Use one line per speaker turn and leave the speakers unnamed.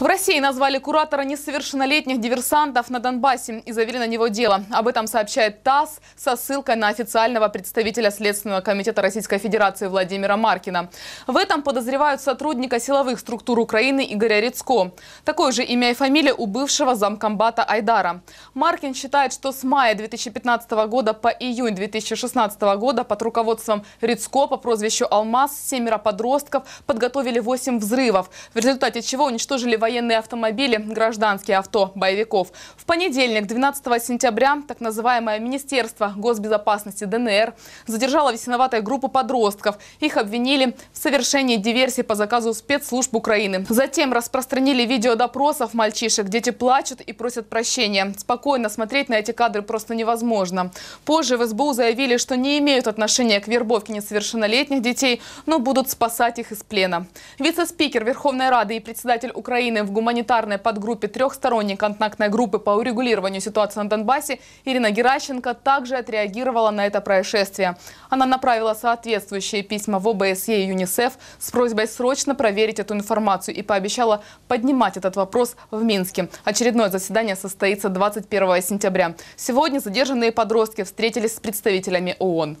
В России назвали куратора несовершеннолетних диверсантов на Донбассе и завели на него дело. Об этом сообщает ТАСС со ссылкой на официального представителя Следственного комитета Российской Федерации Владимира Маркина. В этом подозревают сотрудника силовых структур Украины Игоря Рецко. Такое же имя и фамилия у бывшего замкомбата Айдара. Маркин считает, что с мая 2015 года по июнь 2016 года под руководством Рецко по прозвищу «Алмаз» семеро подростков подготовили 8 взрывов, в результате чего уничтожили военные военные автомобили, гражданские авто боевиков. В понедельник, 12 сентября, так называемое Министерство госбезопасности ДНР задержало весноватую группу подростков. Их обвинили в совершении диверсии по заказу спецслужб Украины. Затем распространили видео допросов мальчишек. Дети плачут и просят прощения. Спокойно смотреть на эти кадры просто невозможно. Позже в СБУ заявили, что не имеют отношения к вербовке несовершеннолетних детей, но будут спасать их из плена. Вице-спикер Верховной Рады и председатель Украины Замеченная в гуманитарной подгруппе трехсторонней контактной группы по урегулированию ситуации на Донбассе Ирина Геращенко также отреагировала на это происшествие. Она направила соответствующие письма в ОБСЕ и ЮНИСЕФ с просьбой срочно проверить эту информацию и пообещала поднимать этот вопрос в Минске. Очередное заседание состоится 21 сентября. Сегодня задержанные подростки встретились с представителями ООН.